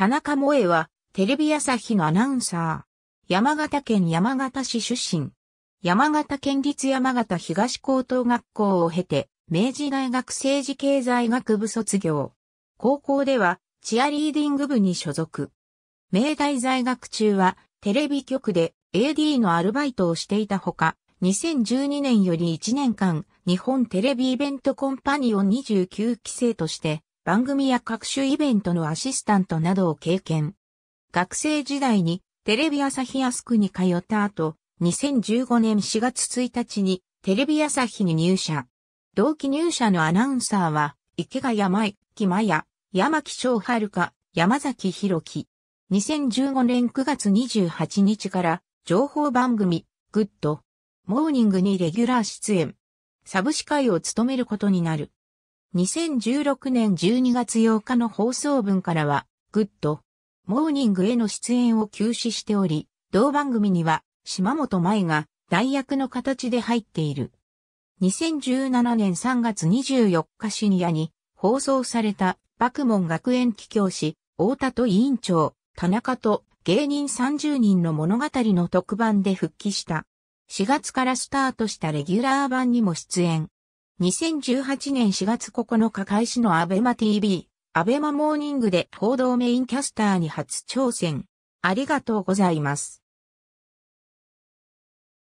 田中萌は、テレビ朝日のアナウンサー。山形県山形市出身。山形県立山形東高等学校を経て、明治大学政治経済学部卒業。高校では、チアリーディング部に所属。明大在学中は、テレビ局で AD のアルバイトをしていたほか、2012年より1年間、日本テレビイベントコンパニオン29期生として、番組や各種イベントのアシスタントなどを経験。学生時代にテレビ朝日アスクに通った後、2015年4月1日にテレビ朝日に入社。同期入社のアナウンサーは、池谷舞、木真也、山木翔香、山崎博樹。2015年9月28日から情報番組、グッド、モーニングにレギュラー出演。サブ司会を務めることになる。2016年12月8日の放送分からは、グッド、モーニングへの出演を休止しており、同番組には、島本舞が代役の形で入っている。2017年3月24日深夜に放送された、爆門学園帰教師、大田と委員長、田中と芸人30人の物語の特番で復帰した。4月からスタートしたレギュラー版にも出演。2018年4月9日開始のアベマ TV、アベマモーニングで報道メインキャスターに初挑戦。ありがとうございます。